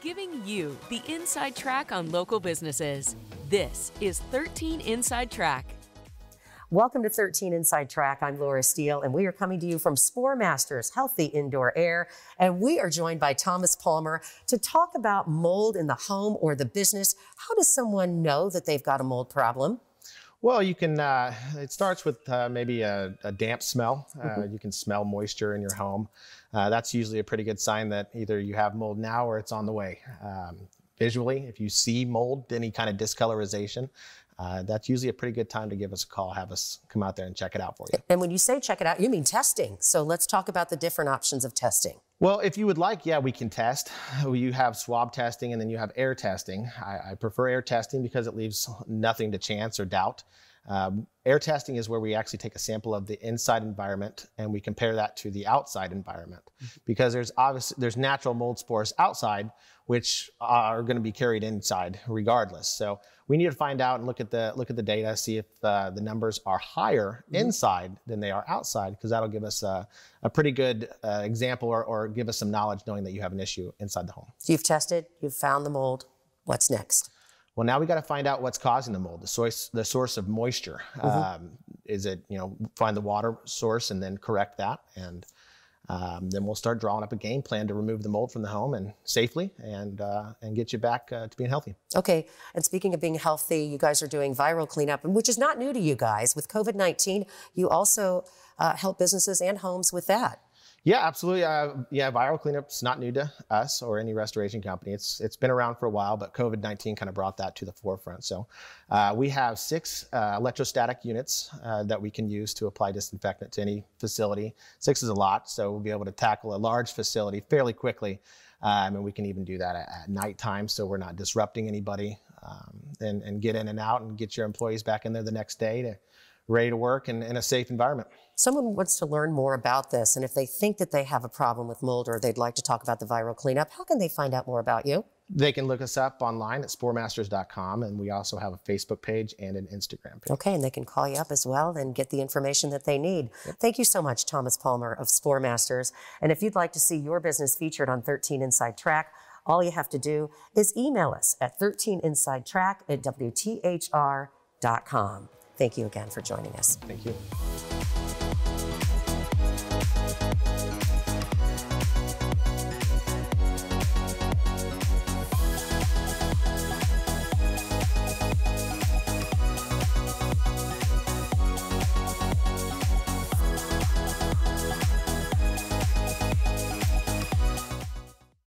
Giving you the inside track on local businesses. This is 13 Inside Track. Welcome to 13 Inside Track. I'm Laura Steele, and we are coming to you from Spore Masters Healthy Indoor Air. And we are joined by Thomas Palmer to talk about mold in the home or the business. How does someone know that they've got a mold problem? Well, you can. Uh, it starts with uh, maybe a, a, damp smell. Uh, mm-hmm. You can smell moisture in your home. Uh, that's usually a pretty good sign that either you have mold now or it's on the way. Um, visually, if you see mold, any kind of discolorization, uh, that's usually a pretty good time to give us a call, have us come out there and check it out for you. And when you say check it out, you mean testing. So let's talk about the different options of testing. Well, if you would like, yeah, we can test. You have swab testing and then you have air testing. I, I prefer air testing because it leaves nothing to chance or doubt. Um, air testing is where we actually take a sample of the inside environment and we compare that to the outside environment mm-hmm. because there's obviously there's natural mold spores outside which are going to be carried inside regardless. So we need to find out and look at the look at the data, see if uh, the numbers are higher mm-hmm. inside than they are outside because that'll give us a, a pretty good uh, example or, or give us some knowledge knowing that you have an issue inside the home. So you've tested, you've found the mold. What's next? Well, now we got to find out what's causing the mold, the source, the source of moisture. Mm-hmm. Um, is it you know find the water source and then correct that, and um, then we'll start drawing up a game plan to remove the mold from the home and safely, and uh, and get you back uh, to being healthy. Okay. And speaking of being healthy, you guys are doing viral cleanup, which is not new to you guys. With COVID nineteen, you also uh, help businesses and homes with that. Yeah, absolutely. Uh, yeah, viral cleanup's not new to us or any restoration company. It's it's been around for a while, but COVID nineteen kind of brought that to the forefront. So, uh, we have six uh, electrostatic units uh, that we can use to apply disinfectant to any facility. Six is a lot, so we'll be able to tackle a large facility fairly quickly, um, and we can even do that at, at nighttime, so we're not disrupting anybody um, and and get in and out and get your employees back in there the next day to ready to work and in a safe environment. Someone wants to learn more about this, and if they think that they have a problem with mold or they'd like to talk about the viral cleanup, how can they find out more about you? They can look us up online at sporemasters.com, and we also have a Facebook page and an Instagram page. Okay, and they can call you up as well and get the information that they need. Yep. Thank you so much, Thomas Palmer of Spore Masters. And if you'd like to see your business featured on 13 Inside Track, all you have to do is email us at 13insidetrack at WTHR.com. Thank you again for joining us. Thank you.